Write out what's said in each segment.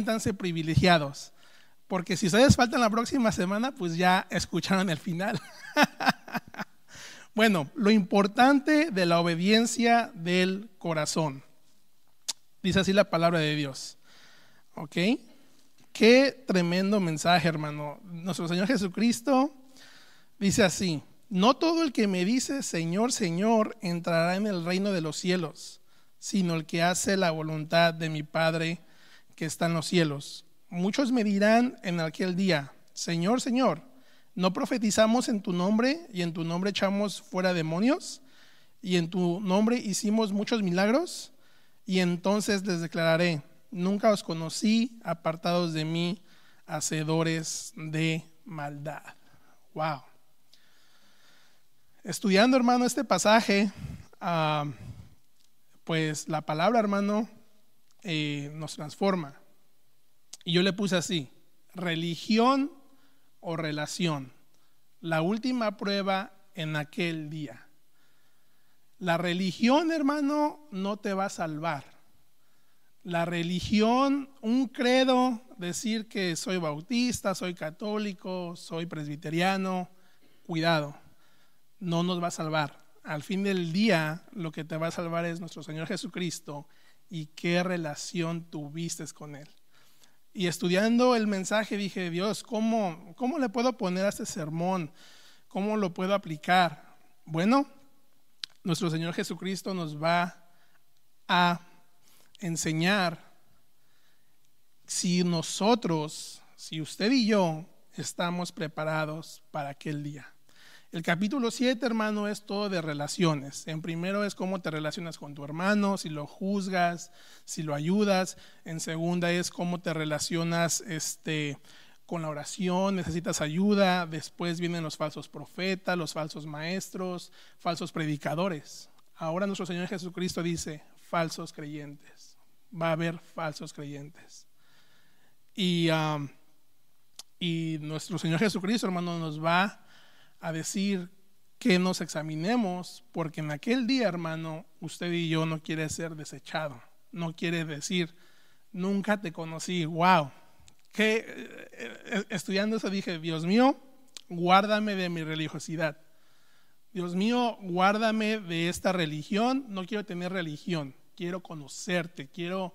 siéntanse privilegiados, porque si ustedes faltan la próxima semana, pues ya escucharon el final. bueno, lo importante de la obediencia del corazón. Dice así la palabra de Dios. ¿Ok? Qué tremendo mensaje, hermano. Nuestro Señor Jesucristo dice así, no todo el que me dice, Señor, Señor, entrará en el reino de los cielos, sino el que hace la voluntad de mi Padre que está en los cielos. Muchos me dirán en aquel día, Señor, Señor, ¿no profetizamos en tu nombre y en tu nombre echamos fuera demonios y en tu nombre hicimos muchos milagros? Y entonces les declararé, nunca os conocí apartados de mí, hacedores de maldad. Wow. Estudiando, hermano, este pasaje, ah, pues la palabra, hermano, eh, nos transforma. Y yo le puse así, religión o relación, la última prueba en aquel día. La religión, hermano, no te va a salvar. La religión, un credo, decir que soy bautista, soy católico, soy presbiteriano, cuidado, no nos va a salvar. Al fin del día, lo que te va a salvar es nuestro Señor Jesucristo y qué relación tuviste con Él. Y estudiando el mensaje dije, Dios, ¿cómo, cómo le puedo poner a este sermón? ¿Cómo lo puedo aplicar? Bueno, nuestro Señor Jesucristo nos va a enseñar si nosotros, si usted y yo estamos preparados para aquel día. El capítulo 7, hermano, es todo de relaciones. En primero es cómo te relacionas con tu hermano, si lo juzgas, si lo ayudas. En segunda es cómo te relacionas este, con la oración, necesitas ayuda. Después vienen los falsos profetas, los falsos maestros, falsos predicadores. Ahora nuestro Señor Jesucristo dice, falsos creyentes. Va a haber falsos creyentes. Y, um, y nuestro Señor Jesucristo, hermano, nos va a decir que nos examinemos, porque en aquel día, hermano, usted y yo no quiere ser desechado, no quiere decir, nunca te conocí, wow. Que eh, eh, eh, estudiando eso dije, Dios mío, guárdame de mi religiosidad. Dios mío, guárdame de esta religión. No quiero tener religión, quiero conocerte, quiero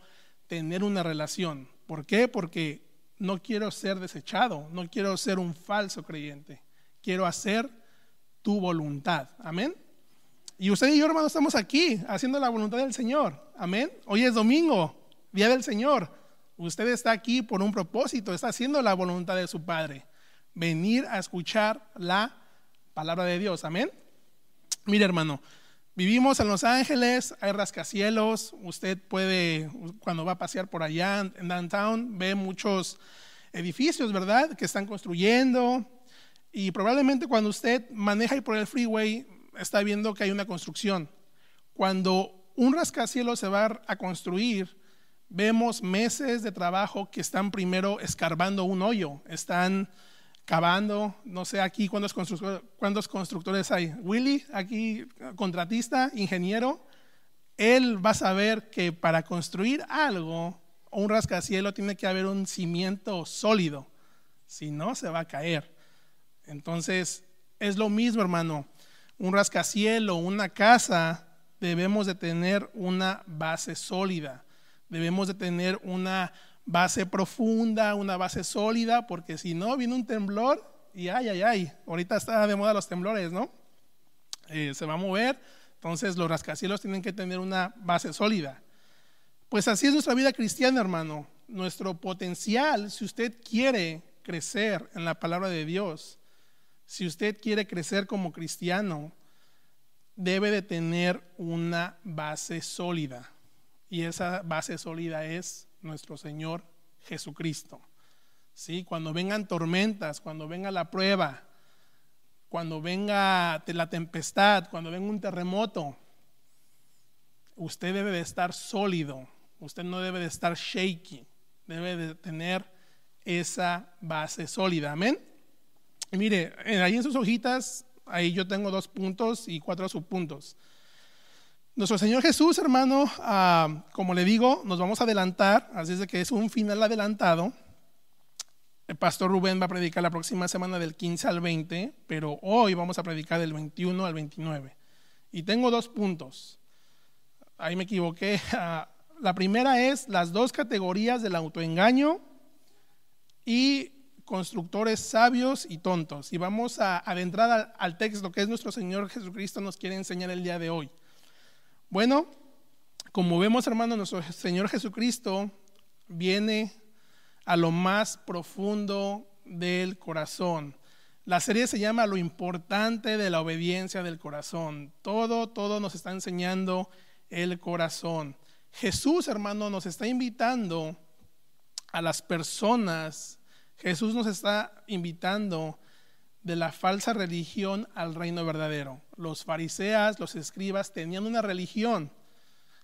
tener una relación. ¿Por qué? Porque no quiero ser desechado, no quiero ser un falso creyente quiero hacer tu voluntad. Amén. Y usted y yo, hermano, estamos aquí haciendo la voluntad del Señor. Amén. Hoy es domingo, día del Señor. Usted está aquí por un propósito, está haciendo la voluntad de su Padre. Venir a escuchar la palabra de Dios. Amén. Mire, hermano, vivimos en Los Ángeles, hay rascacielos. Usted puede, cuando va a pasear por allá en downtown, ve muchos edificios, ¿verdad? Que están construyendo, y probablemente cuando usted maneja y por el freeway está viendo que hay una construcción. Cuando un rascacielos se va a construir, vemos meses de trabajo que están primero escarbando un hoyo, están cavando, no sé aquí cuántos constructores, cuántos constructores hay. Willy, aquí contratista, ingeniero, él va a saber que para construir algo, un rascacielos tiene que haber un cimiento sólido, si no se va a caer. Entonces, es lo mismo, hermano. Un o una casa, debemos de tener una base sólida. Debemos de tener una base profunda, una base sólida, porque si no, viene un temblor y ay, ay, ay. Ahorita está de moda los temblores, ¿no? Eh, se va a mover. Entonces, los rascacielos tienen que tener una base sólida. Pues así es nuestra vida cristiana, hermano. Nuestro potencial, si usted quiere crecer en la palabra de Dios, si usted quiere crecer como cristiano, debe de tener una base sólida. Y esa base sólida es nuestro Señor Jesucristo. ¿Sí? Cuando vengan tormentas, cuando venga la prueba, cuando venga la tempestad, cuando venga un terremoto, usted debe de estar sólido, usted no debe de estar shaky, debe de tener esa base sólida. Amén. Mire, ahí en sus hojitas, ahí yo tengo dos puntos y cuatro subpuntos. Nuestro Señor Jesús, hermano, ah, como le digo, nos vamos a adelantar, así es de que es un final adelantado. El pastor Rubén va a predicar la próxima semana del 15 al 20, pero hoy vamos a predicar del 21 al 29. Y tengo dos puntos. Ahí me equivoqué. Ah, la primera es las dos categorías del autoengaño y constructores sabios y tontos. Y vamos a adentrar al, texto que es nuestro Señor Jesucristo nos quiere enseñar el día de hoy. Bueno, como vemos hermano, nuestro Señor Jesucristo viene a lo más profundo del corazón. La serie se llama Lo importante de la obediencia del corazón. Todo, todo nos está enseñando el corazón. Jesús, hermano, nos está invitando a las personas Jesús nos está invitando de la falsa religión al reino verdadero. Los fariseas, los escribas tenían una religión,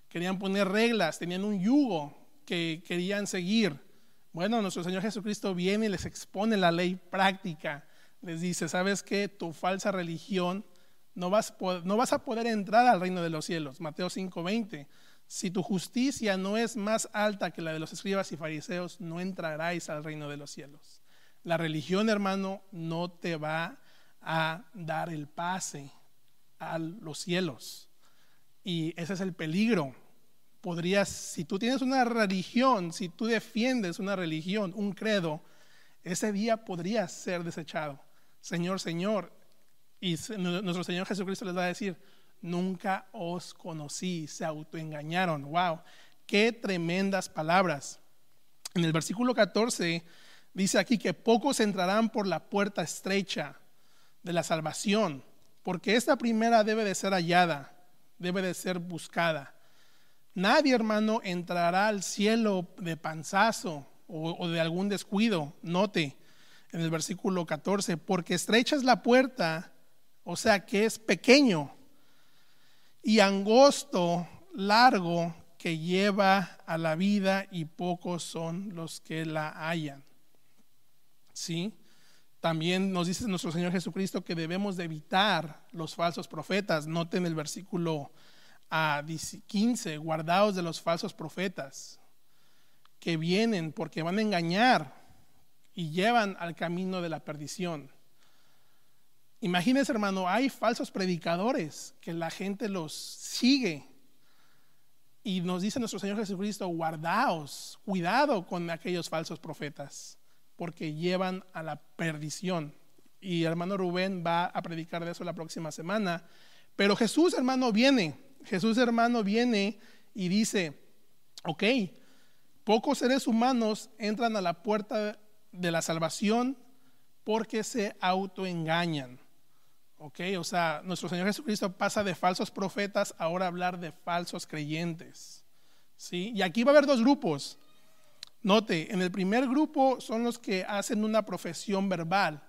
querían poner reglas, tenían un yugo que querían seguir. Bueno, nuestro Señor Jesucristo viene y les expone la ley práctica. Les dice, ¿sabes qué? Tu falsa religión no vas, a poder entrar al reino de los cielos. Mateo 5:20. Si tu justicia no es más alta que la de los escribas y fariseos, no entraráis al reino de los cielos. La religión, hermano, no te va a dar el pase a los cielos. Y ese es el peligro. Podrías, si tú tienes una religión, si tú defiendes una religión, un credo, ese día podrías ser desechado. Señor, Señor. Y nuestro Señor Jesucristo les va a decir, nunca os conocí, se autoengañaron. Wow, qué tremendas palabras. En el versículo 14 dice aquí que pocos entrarán por la puerta estrecha de la salvación, porque esta primera debe de ser hallada, debe de ser buscada. Nadie, hermano, entrará al cielo de panzazo o, de algún descuido. Note en el versículo 14, porque estrecha es la puerta, o sea que es pequeño y angosto, largo, que lleva a la vida y pocos son los que la hallan. ¿Sí? También nos dice nuestro Señor Jesucristo que debemos de evitar los falsos profetas. Noten el versículo a ah, 15, guardaos de los falsos profetas que vienen porque van a engañar y llevan al camino de la perdición. Imagínense, hermano, hay falsos predicadores que la gente los sigue. Y nos dice nuestro Señor Jesucristo, guardaos, cuidado con aquellos falsos profetas, porque llevan a la perdición. Y hermano Rubén va a predicar de eso la próxima semana. Pero Jesús, hermano, viene. Jesús, hermano, viene y dice, ok, pocos seres humanos entran a la puerta de la salvación porque se autoengañan. O sea, nuestro Señor Jesucristo pasa de falsos profetas ahora hablar de falsos creyentes. ¿Sí? Y aquí va a haber dos grupos. Note, en el primer grupo son los que hacen una profesión verbal.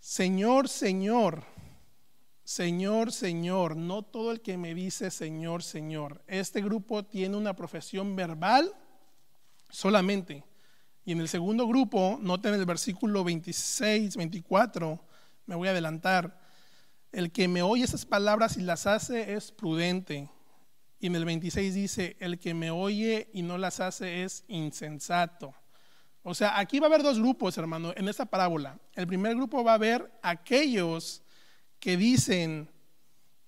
Señor, Señor, Señor, Señor, no todo el que me dice Señor, Señor. Este grupo tiene una profesión verbal solamente. Y en el segundo grupo, noten el versículo 26, 24 me voy a adelantar. El que me oye esas palabras y las hace es prudente. Y en el 26 dice, el que me oye y no las hace es insensato. O sea, aquí va a haber dos grupos, hermano, en esta parábola. El primer grupo va a haber aquellos que dicen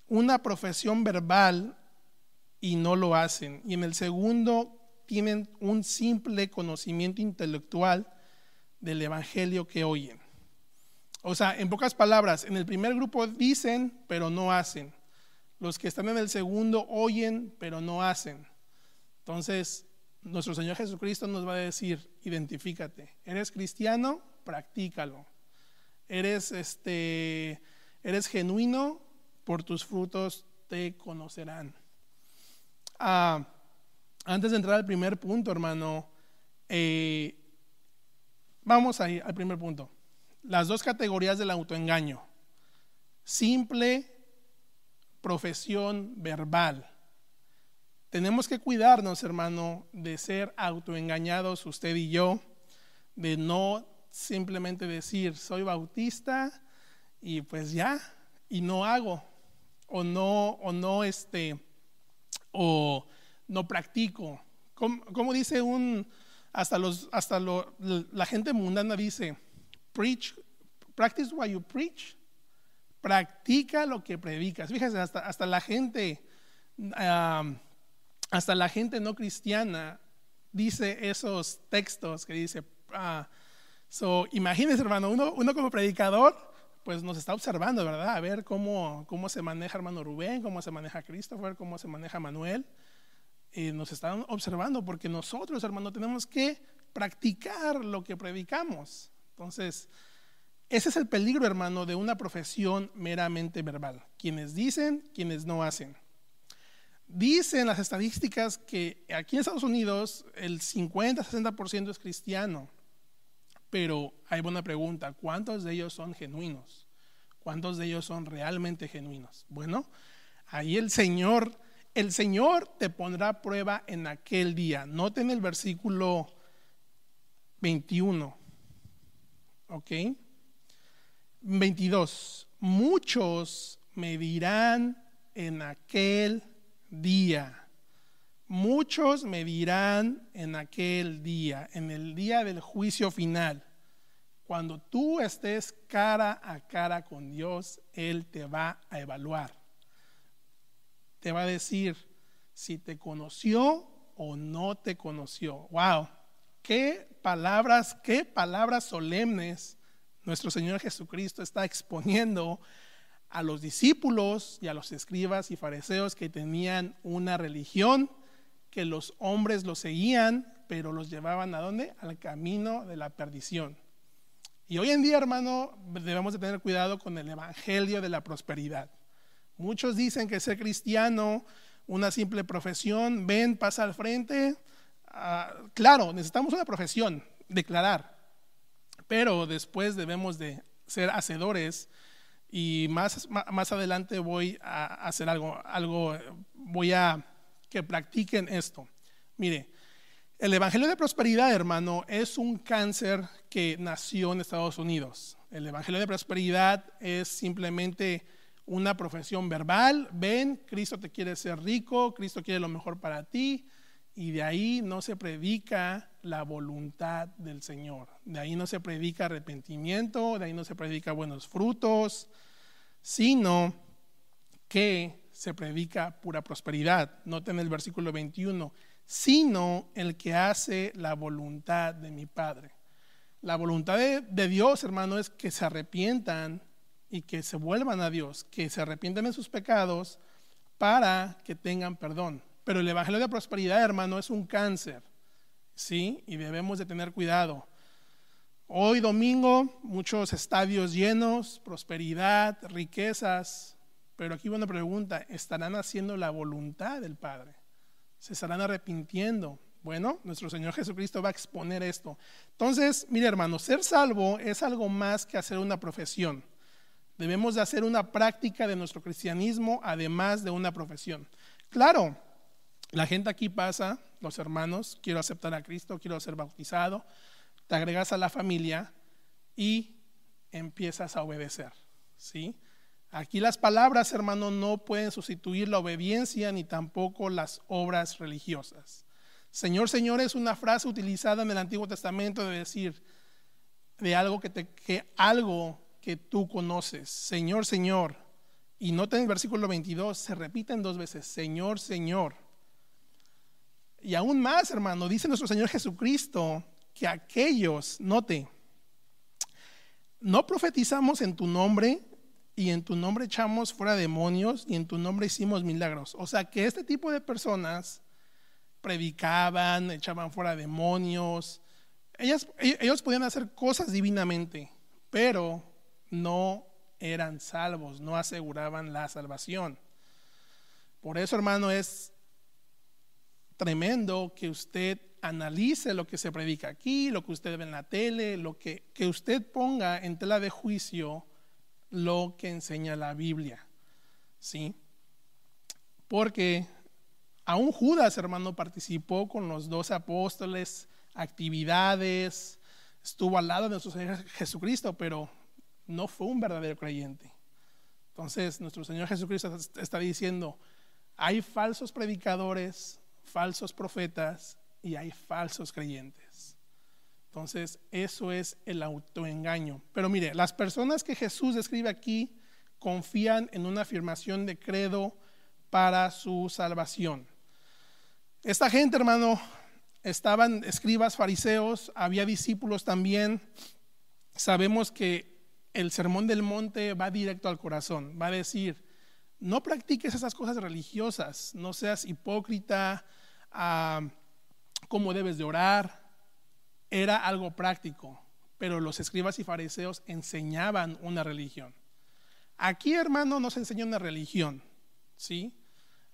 una profesión verbal y no lo hacen. Y en el segundo tienen un simple conocimiento intelectual del Evangelio que oyen. O sea, en pocas palabras, en el primer grupo dicen, pero no hacen. Los que están en el segundo oyen, pero no hacen. Entonces, nuestro Señor Jesucristo nos va a decir, identifícate. ¿Eres cristiano? Practícalo. ¿Eres, este, eres genuino? Por tus frutos te conocerán. Ah, antes de entrar al primer punto, hermano, eh, vamos a ir al primer punto las dos categorías del autoengaño. Simple profesión verbal. Tenemos que cuidarnos, hermano, de ser autoengañados usted y yo, de no simplemente decir, soy bautista y pues ya, y no hago, o no, o no, este, o no practico. Como, dice un, hasta los, hasta la gente mundana dice, practice what you preach. Practica lo que predicas. Fíjense hasta, hasta la gente, hasta la gente no cristiana dice esos textos que dice. Ah, imagínense, hermano, uno, como predicador pues nos está observando, ¿verdad? A ver cómo, cómo se maneja hermano Rubén, cómo se maneja Christopher, cómo se maneja Manuel. nos están observando porque nosotros, hermano, tenemos que practicar lo que predicamos. Entonces, ese es el peligro, hermano, de una profesión meramente verbal. Quienes dicen, quienes no hacen. Dicen las estadísticas que aquí en Estados Unidos el 50-60% es cristiano, pero hay una pregunta, ¿cuántos de ellos son genuinos? ¿Cuántos de ellos son realmente genuinos? Bueno, ahí el Señor, el Señor te pondrá prueba en aquel día. Noten el versículo 21. ¿ok? 22. Muchos me dirán en aquel día. Muchos me dirán en aquel día, en el día del juicio final. Cuando tú estés cara a cara con Dios, Él te va a evaluar. Te va a decir si te conoció o no te conoció. ¡Wow! Qué palabras, qué palabras solemnes nuestro Señor Jesucristo está exponiendo a los discípulos y a los escribas y fariseos que tenían una religión, que los hombres los seguían, pero los llevaban a dónde? Al camino de la perdición. Y hoy en día, hermano, debemos de tener cuidado con el Evangelio de la Prosperidad. Muchos dicen que ser cristiano, una simple profesión, ven, pasa al frente, Ah, claro, necesitamos una profesión, declarar, pero después debemos de ser hacedores y más, más adelante voy a hacer algo, algo, voy a que practiquen esto. Mire, el Evangelio de Prosperidad, hermano, es un cáncer que nació en Estados Unidos. El Evangelio de Prosperidad es simplemente una profesión verbal. Ven, Cristo te quiere ser rico, Cristo quiere lo mejor para ti. Y de ahí no se predica la voluntad del Señor. De ahí no se predica arrepentimiento, de ahí no se predica buenos frutos, sino que se predica pura prosperidad. Noten el versículo 21, sino el que hace la voluntad de mi Padre. La voluntad de, Dios, hermano, es que se arrepientan y que se vuelvan a Dios, que se arrepientan de sus pecados para que tengan perdón. Pero el Evangelio de prosperidad, hermano, es un cáncer, ¿sí? Y debemos de tener cuidado. Hoy domingo, muchos estadios llenos, prosperidad, riquezas, pero aquí una pregunta, ¿estarán haciendo la voluntad del Padre? ¿Se estarán arrepintiendo? Bueno, nuestro Señor Jesucristo va a exponer esto. Entonces, mire hermano, ser salvo es algo más que hacer una profesión. Debemos de hacer una práctica de nuestro cristianismo además de una profesión. Claro, la gente aquí pasa, los hermanos, quiero aceptar a Cristo, quiero ser bautizado, te agregas a la familia y empiezas a obedecer, ¿sí? Aquí las palabras, hermano, no pueden sustituir la obediencia ni tampoco las obras religiosas. Señor, Señor es una frase utilizada en el Antiguo Testamento de decir de algo que, algo que tú conoces. Señor, Señor. Y nota en el versículo 22, se repiten dos veces, Señor, Señor y aún más, hermano, dice nuestro Señor Jesucristo que aquellos, note, no profetizamos en tu nombre y en tu nombre echamos fuera demonios y en tu nombre hicimos milagros. O sea que este tipo de personas predicaban, echaban fuera demonios. E-, ellos podían hacer cosas divinamente, pero no eran salvos, no aseguraban la salvación. Por eso, hermano, es tremendo que usted analice lo que se predica aquí, lo que usted ve en la tele, lo que, que usted ponga en tela de juicio lo que enseña la Biblia. ¿Sí? Porque aún Judas, hermano, participó con los dos apóstoles, actividades, estuvo al lado de nuestro Señor Jesucristo, pero no fue un verdadero creyente. Entonces, nuestro Señor Jesucristo está diciendo, hay falsos predicadores, falsos profetas y hay falsos creyentes. Entonces, eso es el autoengaño. Pero mire, las personas que Jesús describe aquí confían en una afirmación de credo para su salvación. Esta gente, hermano, estaban escribas, fariseos, había discípulos también. Sabemos que el sermón del monte va directo al corazón, va a decir, no practiques esas cosas religiosas, no seas hipócrita, a ah, cómo debes de orar, era algo práctico, pero los escribas y fariseos enseñaban una religión. Aquí, hermano, no se enseña una religión, ¿sí?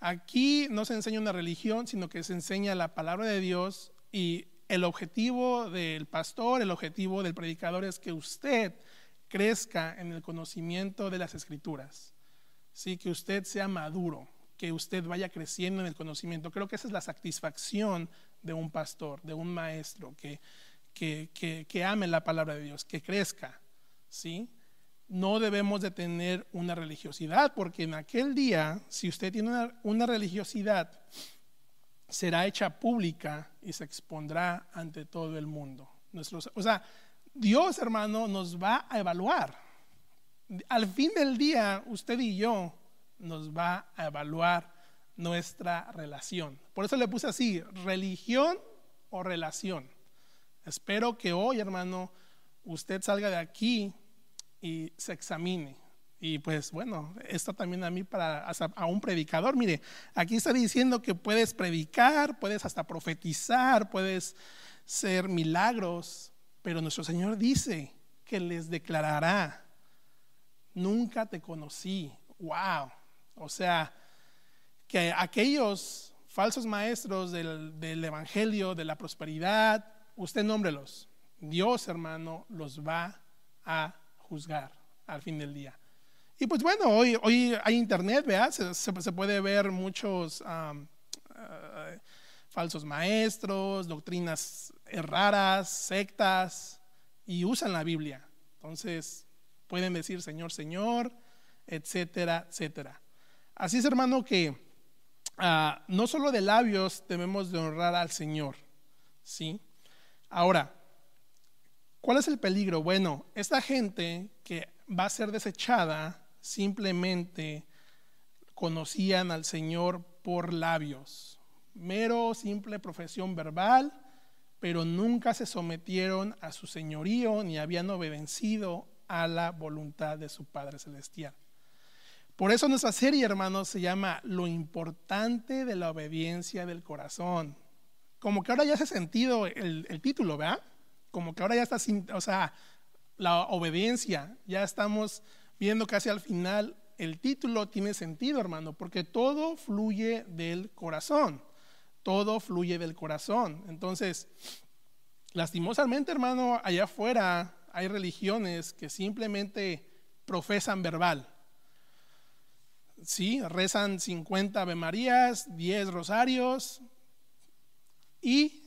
Aquí no se enseña una religión, sino que se enseña la palabra de Dios y el objetivo del pastor, el objetivo del predicador es que usted crezca en el conocimiento de las escrituras, ¿sí? Que usted sea maduro que usted vaya creciendo en el conocimiento. Creo que esa es la satisfacción de un pastor, de un maestro, que, que, que, ame la palabra de Dios, que crezca. ¿sí? No debemos de tener una religiosidad, porque en aquel día, si usted tiene una, religiosidad, será hecha pública y se expondrá ante todo el mundo. Nuestros, o sea, Dios, hermano, nos va a evaluar. Al fin del día, usted y yo nos va a evaluar nuestra relación. Por eso le puse así, religión o relación. Espero que hoy, hermano, usted salga de aquí y se examine. Y pues bueno, esto también a mí para a un predicador, mire, aquí está diciendo que puedes predicar, puedes hasta profetizar, puedes ser milagros, pero nuestro Señor dice que les declarará, nunca te conocí, wow. O sea, que aquellos falsos maestros del, Evangelio, de la prosperidad, usted nómbrelos. Dios, hermano, los va a juzgar al fin del día. Y pues bueno, hoy, hay internet, Se, puede ver muchos eh, falsos maestros, doctrinas raras, sectas, y usan la Biblia. Entonces, pueden decir Señor, Señor, etcétera, etcétera. Así es, hermano, que ah, no solo de labios debemos de honrar al Señor, ¿sí? Ahora, ¿cuál es el peligro? Bueno, esta gente que va a ser desechada simplemente conocían al Señor por labios, mero, simple profesión verbal, pero nunca se sometieron a su señorío ni habían obedecido a la voluntad de su Padre Celestial. Por eso nuestra serie, hermanos, se llama Lo importante de la obediencia del corazón. Como que ahora ya hace sentido el, título, ¿verdad? Como que ahora ya está, o sea, la obediencia, ya estamos viendo casi al final, el título tiene sentido, hermano, porque todo fluye del corazón, todo fluye del corazón. Entonces, lastimosamente, hermano, allá afuera hay religiones que simplemente profesan verbal, Sí, rezan 50 Ave Marías, 10 rosarios y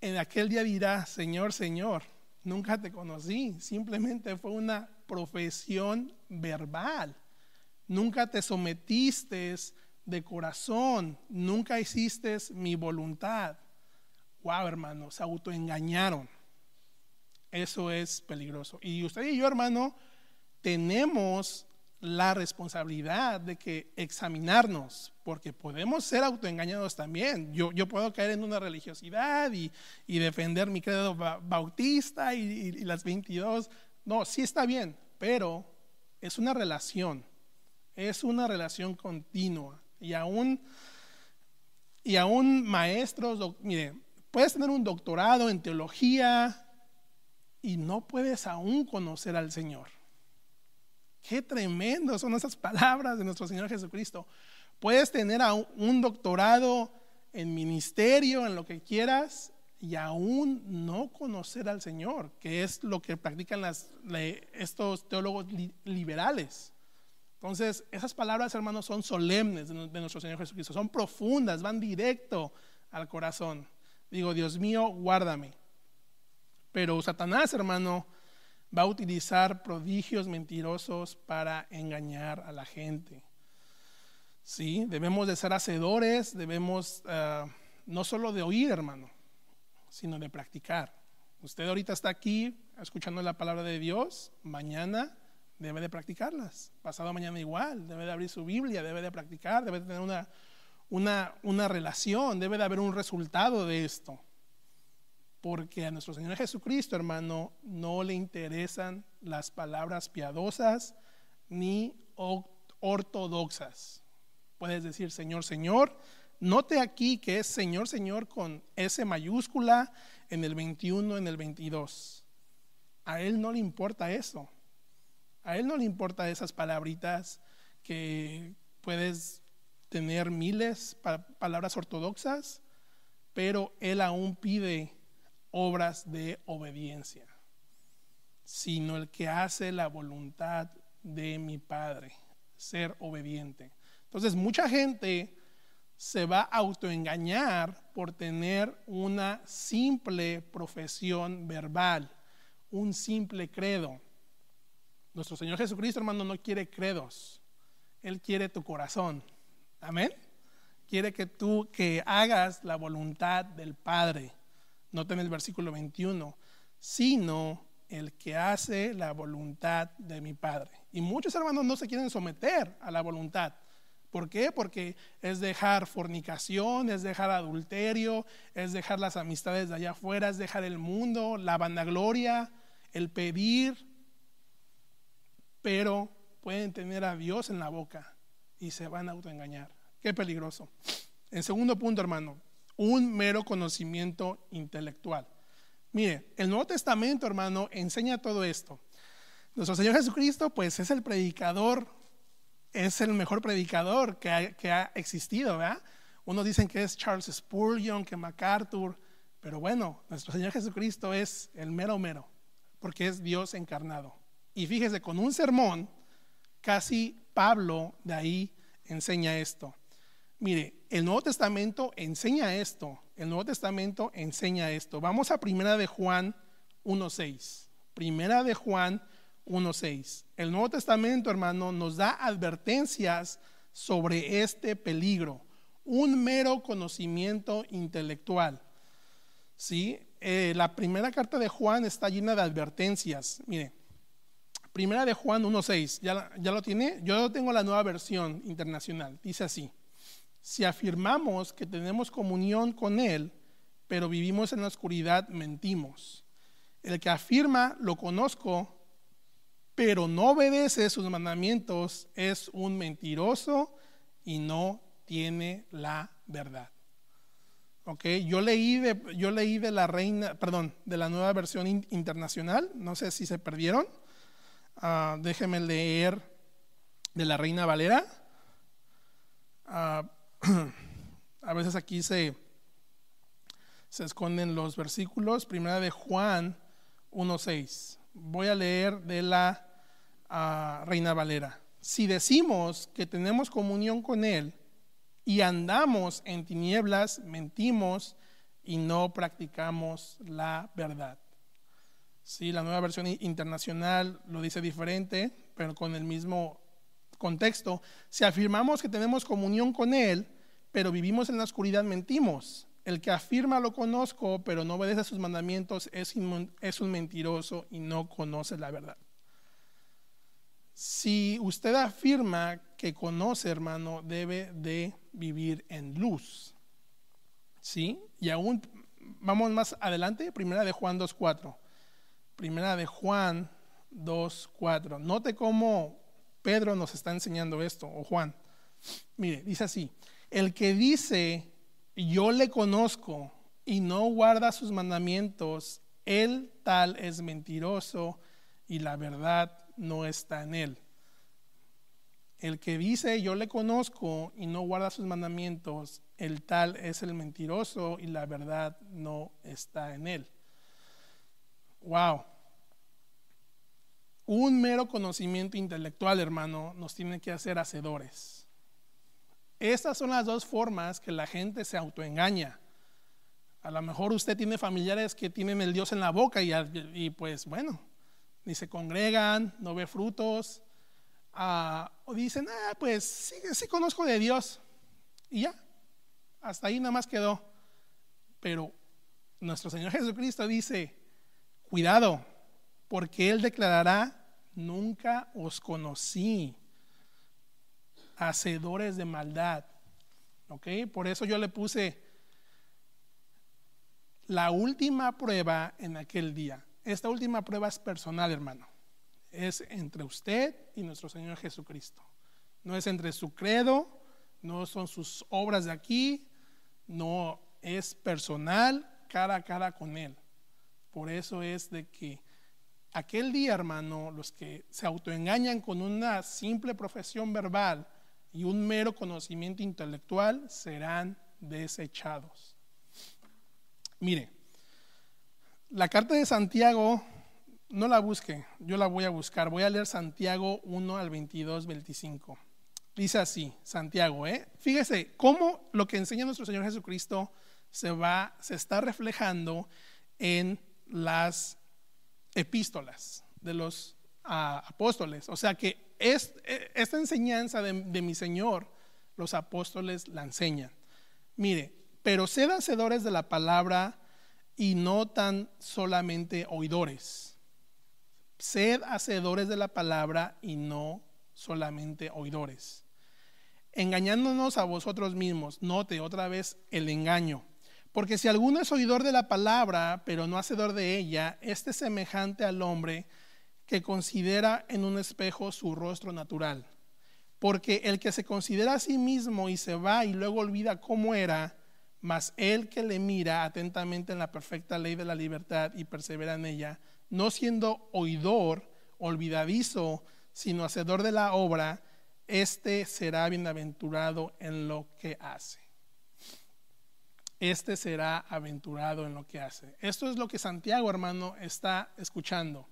en aquel día dirá, Señor, Señor, nunca te conocí, simplemente fue una profesión verbal. Nunca te sometiste de corazón, nunca hiciste mi voluntad. Wow, hermano, se autoengañaron. Eso es peligroso. Y usted y yo, hermano, tenemos la responsabilidad de que examinarnos, porque podemos ser autoengañados también. Yo, puedo caer en una religiosidad y, defender mi credo bautista y, las 22. No, sí está bien, pero es una relación, es una relación continua. Y aún, y aún maestros, mire, puedes tener un doctorado en teología y no puedes aún conocer al Señor Qué tremendo son esas palabras de nuestro Señor Jesucristo. Puedes tener un doctorado en ministerio, en lo que quieras, y aún no conocer al Señor, que es lo que practican estos teólogos liberales. Entonces, esas palabras, hermanos, son solemnes de nuestro Señor Jesucristo, son profundas, van directo al corazón. Digo, Dios mío, guárdame. Pero Satanás, hermano, va a utilizar prodigios mentirosos para engañar a la gente. ¿Sí? Debemos de ser hacedores, debemos ah, no solo de oír, hermano, sino de practicar. Usted ahorita está aquí escuchando la palabra de Dios, mañana debe de practicarlas, pasado mañana igual, debe de abrir su Biblia, debe de practicar, debe de tener una, una, una relación, debe de haber un resultado de esto. Porque a nuestro Señor Jesucristo, hermano, no le interesan las palabras piadosas ni ortodoxas. Puedes decir, Señor, Señor. Note aquí que es Señor, Señor con S mayúscula en el 21, en el 22. A Él no le importa eso. A Él no le importa esas palabritas que puedes tener miles de palabras ortodoxas, pero Él aún pide obras de obediencia, sino el que hace la voluntad de mi Padre, ser obediente. Entonces, mucha gente se va a autoengañar por tener una simple profesión verbal, un simple credo. Nuestro Señor Jesucristo, hermano, no quiere credos, Él quiere tu corazón. Amén. Quiere que tú que hagas la voluntad del Padre. No noten el versículo 21, sino el que hace la voluntad de mi Padre. Y muchos hermanos no se quieren someter a la voluntad. ¿Por qué? Porque es dejar fornicación, es dejar adulterio, es dejar las amistades de allá afuera, es dejar el mundo, la vanagloria, el pedir. Pero pueden tener a Dios en la boca y se van a autoengañar. Qué peligroso. En segundo punto, hermano, un mero conocimiento intelectual. Mire, el Nuevo Testamento, hermano, enseña todo esto. Nuestro Señor Jesucristo, pues, es el predicador, es el mejor predicador que ha, existido, ¿verdad? Unos dicen que es Charles Spurgeon, que MacArthur, pero bueno, nuestro Señor Jesucristo es el mero mero, porque es Dios encarnado. Y fíjese, con un sermón, casi Pablo de ahí enseña esto. Mire, el Nuevo Testamento enseña esto. El Nuevo Testamento enseña esto. Vamos a Primera de Juan 1.6. Primera de Juan 1.6. El Nuevo Testamento, hermano, nos da advertencias sobre este peligro. Un mero conocimiento intelectual. ¿Sí? Eh, la primera carta de Juan está llena de advertencias. Mire, Primera de Juan 1.6. ¿Ya, ¿Ya lo tiene? Yo tengo la nueva versión internacional. Dice así. Si afirmamos que tenemos comunión con Él, pero vivimos en la oscuridad, mentimos. El que afirma, lo conozco, pero no obedece sus mandamientos, es un mentiroso y no tiene la verdad. ¿Ok? Yo leí de, yo leí de la reina, perdón, de la nueva versión internacional, no sé si se perdieron. Ah, déjenme leer de la reina Valera. Ah, a veces aquí se, se esconden los versículos. Primera de Juan 1.6. Voy a leer de la ah, Reina Valera. Si decimos que tenemos comunión con Él y andamos en tinieblas, mentimos y no practicamos la verdad. Sí, la nueva versión internacional lo dice diferente, pero con el mismo contexto. Si afirmamos que tenemos comunión con Él pero vivimos en la oscuridad, mentimos. El que afirma lo conozco, pero no obedece a sus mandamientos, es, un mentiroso y no conoce la verdad. Si usted afirma que conoce, hermano, debe de vivir en luz. ¿Sí? Y aún vamos más adelante, primera de Juan 2:4. Primera de Juan 2:4. Note cómo Pedro nos está enseñando esto o Juan. Mire, dice así: el que dice, yo le conozco y no guarda sus mandamientos, el tal es mentiroso y la verdad no está en él. El que dice, yo le conozco y no guarda sus mandamientos, el tal es el mentiroso y la verdad no está en él. Wow. Un mero conocimiento intelectual, hermano, nos tiene que hacer hacedores estas son las dos formas que la gente se autoengaña. A lo mejor usted tiene familiares que tienen el Dios en la boca y, pues bueno, ni se congregan, no ve frutos, ah, o dicen, ah, pues sí, sí conozco de Dios. Y ya, hasta ahí nada más quedó. Pero nuestro Señor Jesucristo dice, cuidado, porque Él declarará, nunca os conocí hacedores de maldad. ¿Ok? Por eso yo le puse la última prueba en aquel día. Esta última prueba es personal, hermano. Es entre usted y nuestro Señor Jesucristo. No es entre su credo, no son sus obras de aquí, no es personal cara a cara con Él. Por eso es de que aquel día, hermano, los que se autoengañan con una simple profesión verbal, y un mero conocimiento intelectual serán desechados. Mire, la carta de Santiago, no la busque, yo la voy a buscar. Voy a leer Santiago 1 al 22, 25. Dice así, Santiago, ¿eh? Fíjese cómo lo que enseña nuestro Señor Jesucristo se va, se está reflejando en las epístolas de los apóstoles. O sea que es, e, esta enseñanza de, mi Señor, los apóstoles la enseñan. Mire, pero sed hacedores de la palabra y no tan solamente oidores. Sed hacedores de la palabra y no solamente oidores. Engañándonos a vosotros mismos, note otra vez el engaño. Porque si alguno es oidor de la palabra, pero no hacedor de ella, este semejante al hombre que considera en un espejo su rostro natural. Porque el que se considera a sí mismo y se va y luego olvida cómo era, mas el que le mira atentamente en la perfecta ley de la libertad y persevera en ella, no siendo oidor, olvidadizo, sino hacedor de la obra, este será bienaventurado en lo que hace. Este será aventurado en lo que hace. Esto es lo que Santiago, hermano, está escuchando.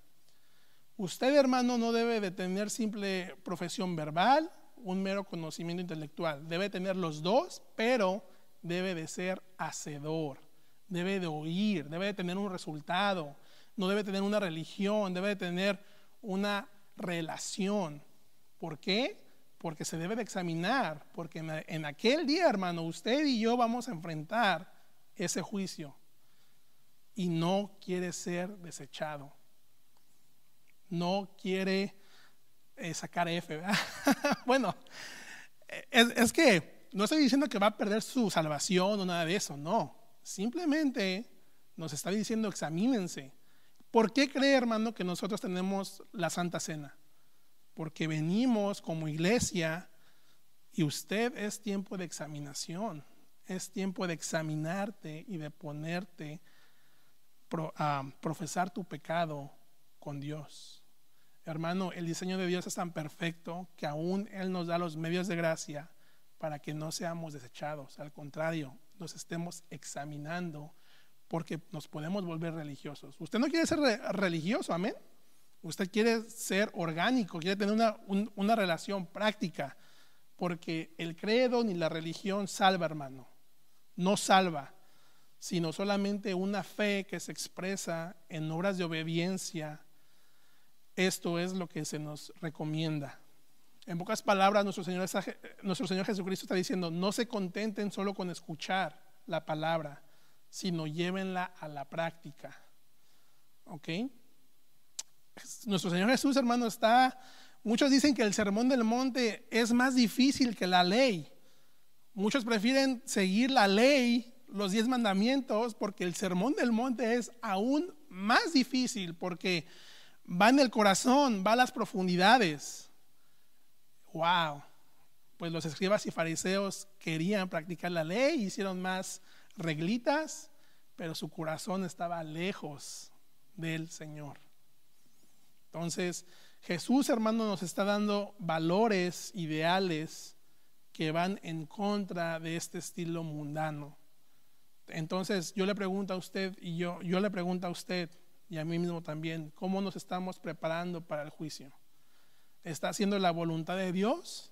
Usted, hermano, no debe de tener simple profesión verbal, un mero conocimiento intelectual. Debe tener los dos, pero debe de ser hacedor, debe de oír, debe de tener un resultado, no debe tener una religión, debe de tener una relación. ¿Por qué? Porque se debe de examinar, porque en aquel día, hermano, usted y yo vamos a enfrentar ese juicio y no quiere ser desechado no quiere eh, sacar F. ¿verdad? bueno, es, es que no estoy diciendo que va a perder su salvación o nada de eso, no. Simplemente nos está diciendo examínense. ¿Por qué cree, hermano, que nosotros tenemos la Santa Cena? Porque venimos como iglesia y usted es tiempo de examinación, es tiempo de examinarte y de ponerte a profesar tu pecado con Dios. Hermano, el diseño de Dios es tan perfecto que aún Él nos da los medios de gracia para que no seamos desechados. Al contrario, nos estemos examinando porque nos podemos volver religiosos. Usted no quiere ser religioso, amén. Usted quiere ser orgánico, quiere tener una, una relación práctica, porque el credo ni la religión salva, hermano. No salva, sino solamente una fe que se expresa en obras de obediencia esto es lo que se nos recomienda. En pocas palabras, nuestro Señor, nuestro Señor Jesucristo está diciendo, no se contenten solo con escuchar la palabra, sino llévenla a la práctica. ¿Ok? Nuestro Señor Jesús, hermano, está... Muchos dicen que el sermón del monte es más difícil que la ley. Muchos prefieren seguir la ley, los diez mandamientos, porque el sermón del monte es aún más difícil, porque va en el corazón, va a las profundidades. ¡Wow! Pues los escribas y fariseos querían practicar la ley, hicieron más reglitas, pero su corazón estaba lejos del Señor. Entonces, Jesús, hermano, nos está dando valores, ideales que van en contra de este estilo mundano. Entonces, yo le pregunto a usted y yo, yo le pregunto a usted, y a mí mismo también, cómo nos estamos preparando para el juicio. ¿Está haciendo la voluntad de Dios?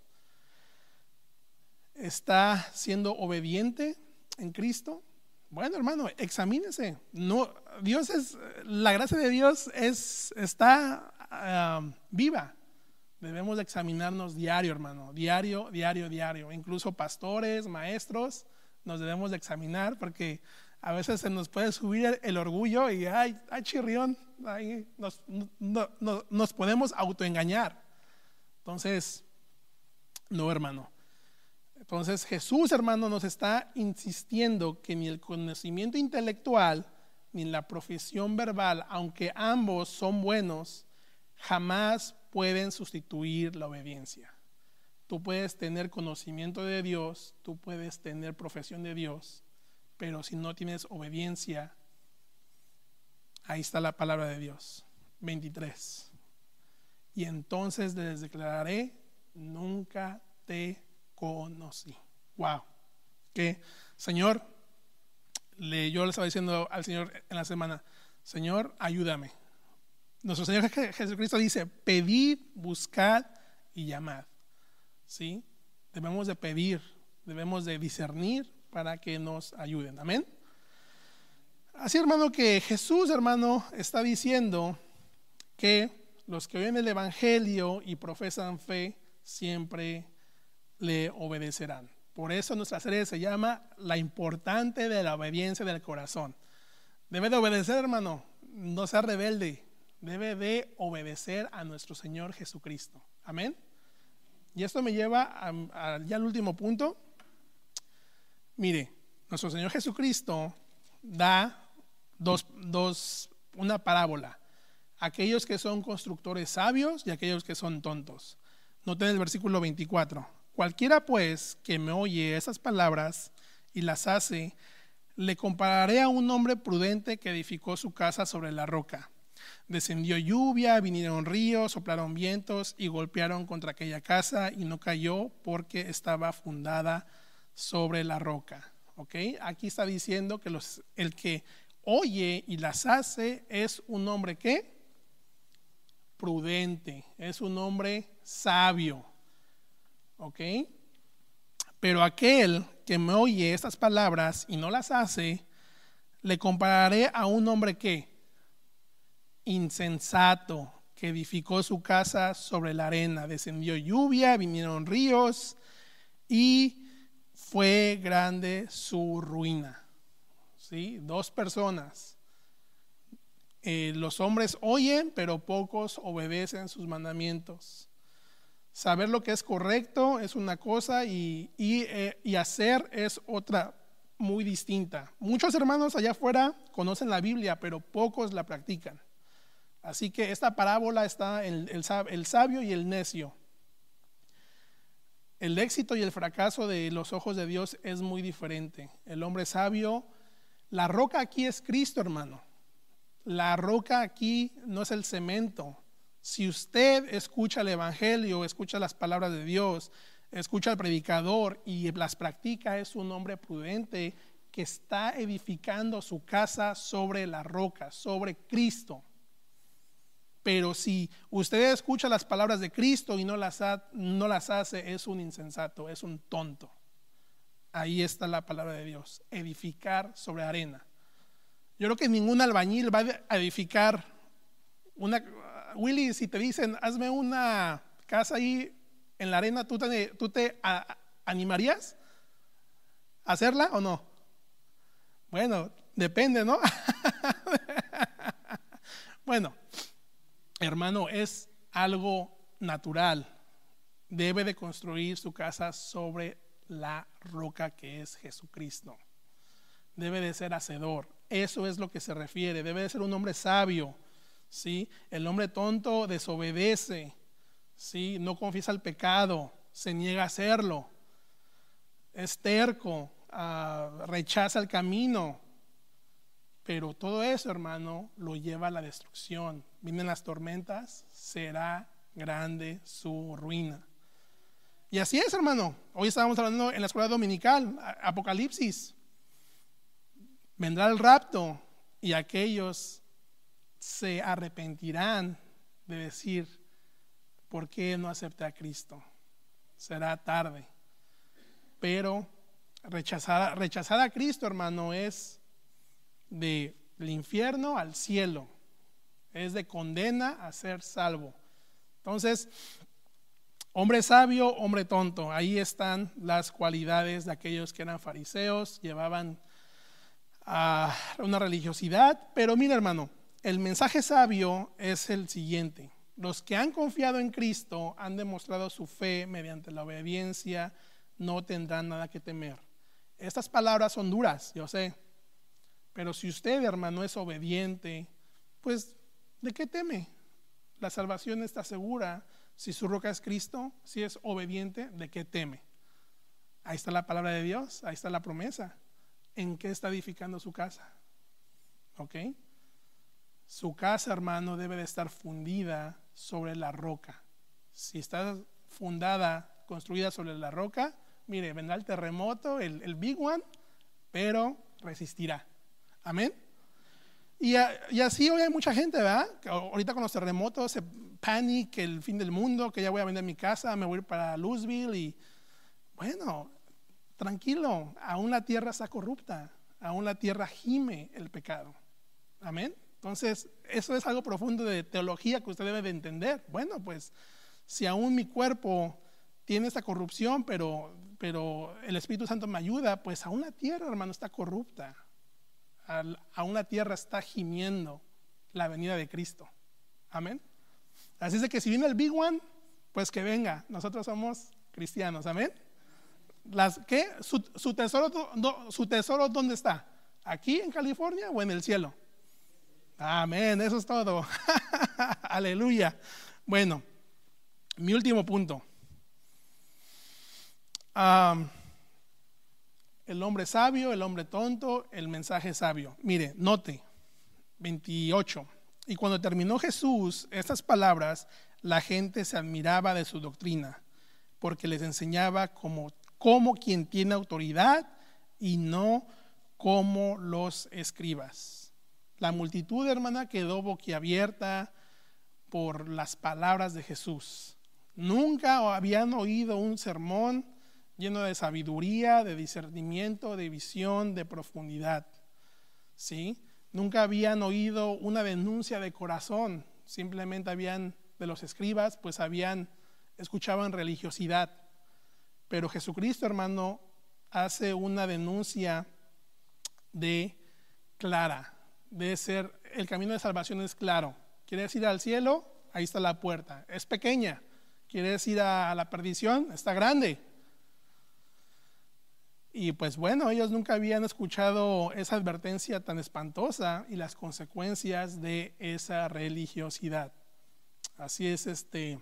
¿Está siendo obediente en Cristo? Bueno, hermano, examínese. No, Dios es, la gracia de Dios es, está ah, viva. Debemos examinarnos diario, hermano, diario, diario, diario. Incluso pastores, maestros, nos debemos de examinar porque a veces se nos puede subir el, orgullo y, ay, ay chirrión, nos, nos podemos autoengañar. Entonces, no, hermano. Entonces Jesús, hermano, nos está insistiendo que ni el conocimiento intelectual ni la profesión verbal, aunque ambos son buenos, jamás pueden sustituir la obediencia. Tú puedes tener conocimiento de Dios, tú puedes tener profesión de Dios, pero si no tienes obediencia, ahí está la palabra de Dios. 23. Y entonces les declararé, nunca te conocí. Wow. Que, Señor, yo le estaba diciendo al Señor en la semana, Señor, ayúdame. Nuestro Señor Jesucristo dice, pedid, buscad y llamad. ¿Sí? Debemos de pedir, debemos de discernir para que nos ayuden. Amén. Así, hermano, que Jesús, hermano, está diciendo que los que oyen el Evangelio y profesan fe siempre le obedecerán. Por eso nuestra serie se llama La importante de la obediencia del corazón. Debe de obedecer, hermano, no sea rebelde. Debe de obedecer a nuestro Señor Jesucristo. Amén. Y esto me lleva ya al último punto. Mire, nuestro Señor Jesucristo da dos, dos, una parábola. Aquellos que son constructores sabios y aquellos que son tontos. Noten el versículo 24. Cualquiera pues que me oye esas palabras y las hace, le compararé a un hombre prudente que edificó su casa sobre la roca. Descendió lluvia, vinieron ríos, soplaron vientos y golpearon contra aquella casa y no cayó porque estaba fundada sobre la roca. ¿ok? Aquí está diciendo que los, el que oye y las hace es un hombre que prudente, es un hombre sabio. ¿Ok? Pero aquel que me oye estas palabras y no las hace, le compararé a un hombre que insensato, que edificó su casa sobre la arena, descendió lluvia, vinieron ríos y fue grande su ruina. ¿Sí? Dos personas. Eh, los hombres oyen, pero pocos obedecen sus mandamientos. Saber lo que es correcto es una cosa y, eh, y hacer es otra muy distinta. Muchos hermanos allá afuera conocen la Biblia, pero pocos la practican. Así que esta parábola está en el, el sabio y el necio. El éxito y el fracaso de los ojos de Dios es muy diferente. El hombre sabio, la roca aquí es Cristo, hermano. La roca aquí no es el cemento. Si usted escucha el Evangelio, escucha las palabras de Dios, escucha al predicador y las practica, es un hombre prudente que está edificando su casa sobre la roca, sobre Cristo. Pero si usted escucha las palabras de Cristo y no las, no las hace, es un insensato, es un tonto. Ahí está la palabra de Dios, edificar sobre arena. Yo creo que ningún albañil va a edificar una... Willy, si te dicen, hazme una casa ahí en la arena, ¿tú te, tú te animarías a hacerla o no? Bueno, depende, ¿no? bueno, hermano, es algo natural. Debe de construir su casa sobre la roca que es Jesucristo. Debe de ser hacedor. Eso es lo que se refiere. Debe de ser un hombre sabio. ¿sí? El hombre tonto desobedece. ¿sí? No confiesa el pecado. Se niega a hacerlo. Es terco. Ah, rechaza el camino. Pero todo eso, hermano, lo lleva a la destrucción. Vienen las tormentas, será grande su ruina. Y así es, hermano. Hoy estábamos hablando en la escuela dominical, Apocalipsis. Vendrá el rapto y aquellos se arrepentirán de decir, ¿por qué no acepté a Cristo? Será tarde. Pero rechazar, rechazar a Cristo, hermano, es del el infierno al cielo, es de condena a ser salvo. Entonces, hombre sabio, hombre tonto, ahí están las cualidades de aquellos que eran fariseos, llevaban a una religiosidad, pero mira hermano, el mensaje sabio es el siguiente. Los que han confiado en Cristo han demostrado su fe mediante la obediencia, no tendrán nada que temer. Estas palabras son duras, yo sé, pero si usted, hermano, es obediente, pues ¿de qué teme? La salvación está segura. Si su roca es Cristo, si es obediente, ¿de qué teme? Ahí está la palabra de Dios, ahí está la promesa. ¿En qué está edificando su casa? ¿Ok? Su casa, hermano, debe de estar fundida sobre la roca. Si está fundada, construida sobre la roca, mire, vendrá el terremoto, el big one, pero resistirá. Amén. Y, así hoy hay mucha gente, ¿verdad? ahorita con los terremotos, se panic, el fin del mundo, que ya voy a vender mi casa, me voy a ir para Louisville y bueno, tranquilo, aún la tierra está corrupta, aún la tierra gime el pecado. Amén. Entonces, eso es algo profundo de teología que usted debe de entender. Bueno, pues si aún mi cuerpo tiene esta corrupción, pero el Espíritu Santo me ayuda, pues aún la tierra, hermano, está corrupta a una tierra está gimiendo la venida de Cristo. Amén. Así es de que si viene el Big One, pues que venga. Nosotros somos cristianos. Amén. Las, ¿qué? Su, tesoro, ¿Su tesoro dónde está? ¿Aquí en California o en el cielo? Amén, eso es todo. Aleluya. Bueno, mi último punto el hombre sabio, el hombre tonto, el mensaje sabio. Mire, note, 28. Y cuando terminó Jesús estas palabras, la gente se admiraba de su doctrina, porque les enseñaba como, como quien tiene autoridad y no como los escribas. La multitud, hermana, quedó boquiabierta por las palabras de Jesús. Nunca habían oído un sermón lleno de sabiduría, de discernimiento, de visión, de profundidad. ¿Sí? Nunca habían oído una denuncia de corazón, simplemente habían de los escribas, pues habían escuchaban religiosidad. Pero Jesucristo, hermano, hace una denuncia de clara, de ser el camino de salvación es claro. ¿Quieres ir al cielo? Ahí está la puerta. Es pequeña. ¿Quieres ir a la perdición? Está grande. Y pues bueno, ellos nunca habían escuchado esa advertencia tan espantosa y las consecuencias de esa religiosidad. Así es, este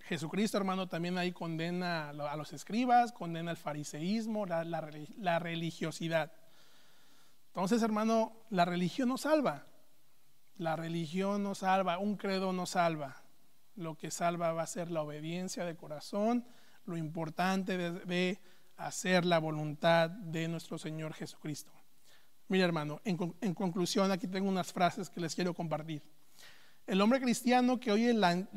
Jesucristo, hermano, también ahí condena a los escribas, condena el fariseísmo, la, religiosidad. Entonces, hermano, la religión no salva. La religión no salva, un credo no salva. Lo que salva va a ser la obediencia de corazón, lo importante de hacer la voluntad de nuestro Señor Jesucristo. Mira hermano, en, conclusión aquí tengo unas frases que les quiero compartir. El hombre cristiano que oye la,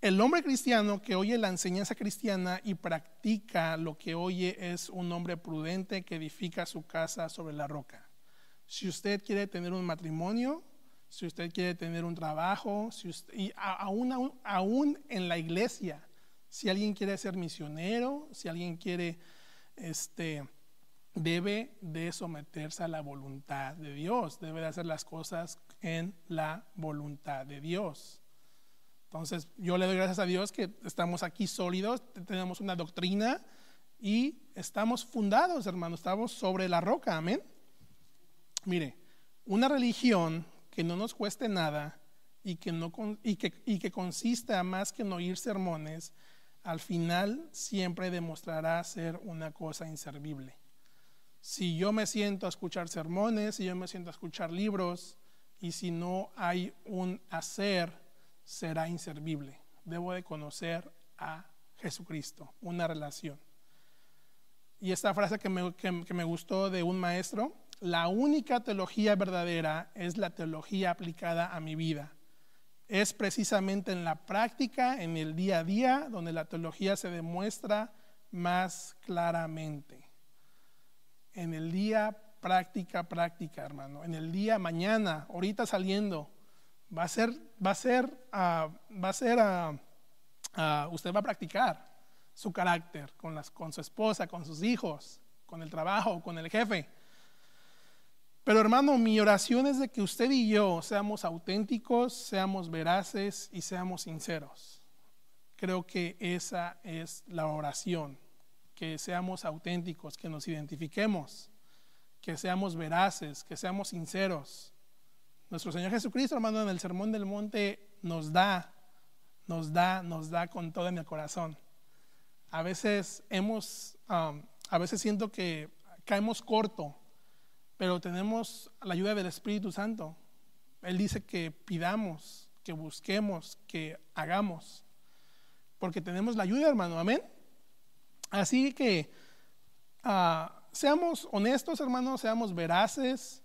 el hombre cristiano que oye la enseñanza cristiana y practica lo que oye es un hombre prudente que edifica su casa sobre la roca. Si usted quiere tener un matrimonio, si usted quiere tener un trabajo, si usted, y aún, aún en la iglesia, si alguien quiere ser misionero, si alguien quiere este, debe de someterse a la voluntad de Dios, debe de hacer las cosas en la voluntad de Dios. Entonces, yo le doy gracias a Dios que estamos aquí sólidos, tenemos una doctrina y estamos fundados, hermano estamos sobre la roca, amén. Mire, una religión que no nos cueste nada y que, no, y que, y que consista más que en oír sermones, al final siempre demostrará ser una cosa inservible. Si yo me siento a escuchar sermones, si yo me siento a escuchar libros, y si no hay un hacer, será inservible. Debo de conocer a Jesucristo, una relación. Y esta frase que me, que me gustó de un maestro, la única teología verdadera es la teología aplicada a mi vida es precisamente en la práctica, en el día a día, donde la teología se demuestra más claramente. En el día práctica, práctica, hermano. En el día mañana, ahorita saliendo, va a ser, va a ser, ah, va a ser, ah, ah, usted va a practicar su carácter con, las, con su esposa, con sus hijos, con el trabajo, con el jefe. Pero hermano, mi oración es de que usted y yo seamos auténticos, seamos veraces y seamos sinceros. Creo que esa es la oración, que seamos auténticos, que nos identifiquemos, que seamos veraces, que seamos sinceros. Nuestro Señor Jesucristo, hermano, en el Sermón del Monte nos da, nos da, nos da con todo en el corazón. A veces hemos, a veces siento que caemos corto pero tenemos la ayuda del Espíritu Santo. Él dice que pidamos, que busquemos, que hagamos, porque tenemos la ayuda, hermano, amén. Así que ah, seamos honestos, hermanos, seamos veraces,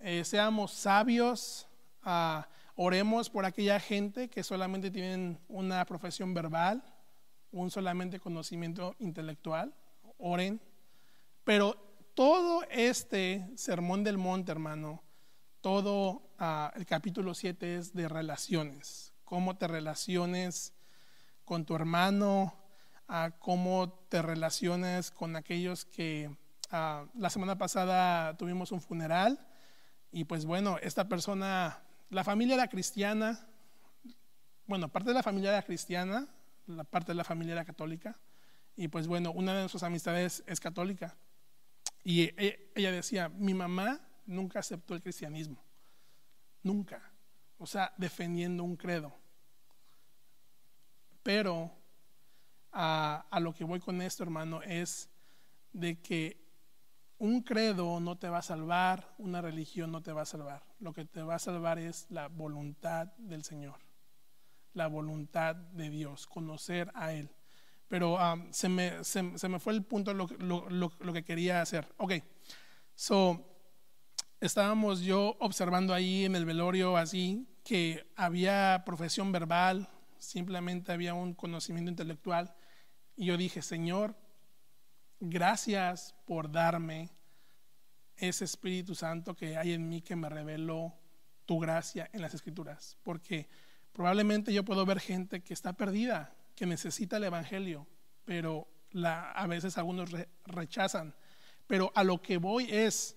eh, seamos sabios, ah, oremos por aquella gente que solamente tienen una profesión verbal, un solamente conocimiento intelectual, oren, pero todo este sermón del monte, hermano, todo ah, el capítulo 7 es de relaciones, cómo te relaciones con tu hermano, ah, cómo te relaciones con aquellos que ah, la semana pasada tuvimos un funeral y pues bueno, esta persona, la familia era cristiana, bueno, parte de la familia era cristiana, la parte de la familia era católica y pues bueno, una de nuestras amistades es católica y e, e, ella decía, mi mamá nunca aceptó el cristianismo, nunca, o sea, defendiendo un credo. Pero a, a lo que voy con esto, hermano, es de que un credo no te va a salvar, una religión no te va a salvar. Lo que te va a salvar es la voluntad del Señor, la voluntad de Dios, conocer a Él pero um, se, me, fue el punto lo, lo, que quería hacer. Ok, so estábamos yo observando ahí en el velorio así que había profesión verbal, simplemente había un conocimiento intelectual y yo dije, Señor, gracias por darme ese Espíritu Santo que hay en mí que me reveló tu gracia en las escrituras, porque probablemente yo puedo ver gente que está perdida, necesita el Evangelio, pero a veces algunos rechazan. Pero a lo que voy es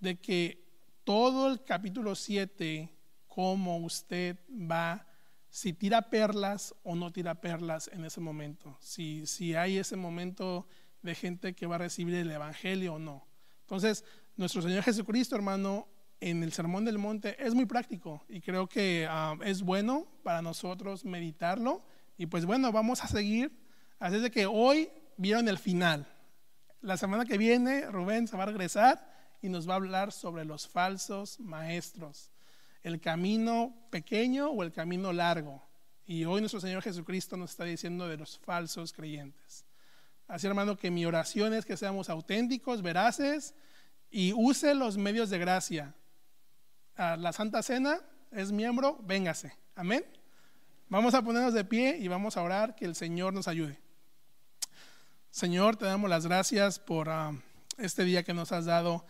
de que todo el capítulo 7, cómo usted va, si tira perlas o no tira perlas en ese momento, si, hay ese momento de gente que va a recibir el Evangelio o no. Entonces, nuestro Señor Jesucristo, hermano, en el Sermón del Monte es muy práctico y creo que ah, es bueno para nosotros meditarlo y pues bueno, vamos a seguir. Así es de que hoy vieron el final. La semana que viene Rubén se va a regresar y nos va a hablar sobre los falsos maestros. El camino pequeño o el camino largo. Y hoy nuestro Señor Jesucristo nos está diciendo de los falsos creyentes. Así hermano que mi oración es que seamos auténticos, veraces y use los medios de gracia. A ah, la Santa Cena es miembro, véngase. Amén. Vamos a ponernos de pie y vamos a orar que el Señor nos ayude. Señor, te damos las gracias por ah, este día que nos has dado.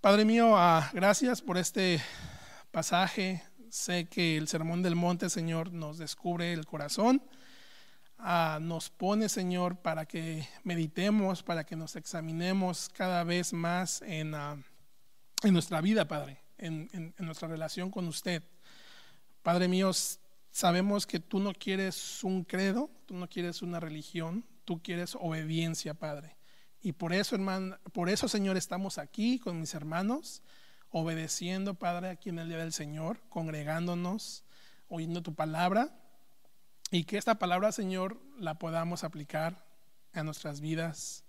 Padre mío, ah, gracias por este pasaje. Sé que el Sermón del Monte, Señor, nos descubre el corazón. Ah, nos pone, Señor, para que meditemos, para que nos examinemos cada vez más en, en nuestra vida, Padre, en, nuestra relación con usted. Padre mío, Sabemos que tú no quieres un credo, tú no quieres una religión, tú quieres obediencia, Padre. Y por eso, hermano, por eso, Señor, estamos aquí con mis hermanos, obedeciendo, Padre, aquí en el día del Señor, congregándonos, oyendo tu palabra, y que esta palabra, Señor, la podamos aplicar a nuestras vidas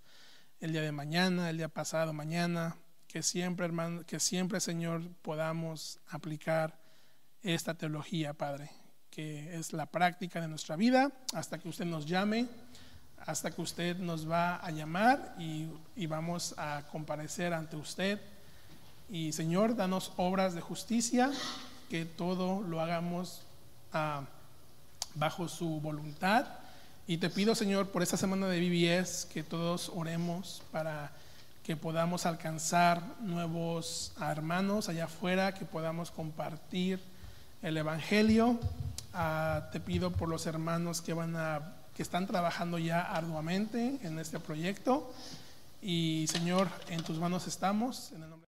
el día de mañana, el día pasado, mañana, que siempre, hermano, que siempre, Señor, podamos aplicar esta teología, Padre, que es la práctica de nuestra vida, hasta que usted nos llame, hasta que usted nos va a llamar y, vamos a comparecer ante usted. Y Señor, danos obras de justicia, que todo lo hagamos ah, bajo su voluntad. Y te pido, Señor, por esta semana de BBS, que todos oremos para que podamos alcanzar nuevos hermanos allá afuera, que podamos compartir el Evangelio Ah, te pido por los hermanos que van a que están trabajando ya arduamente en este proyecto. Y Señor, en tus manos estamos. En el nombre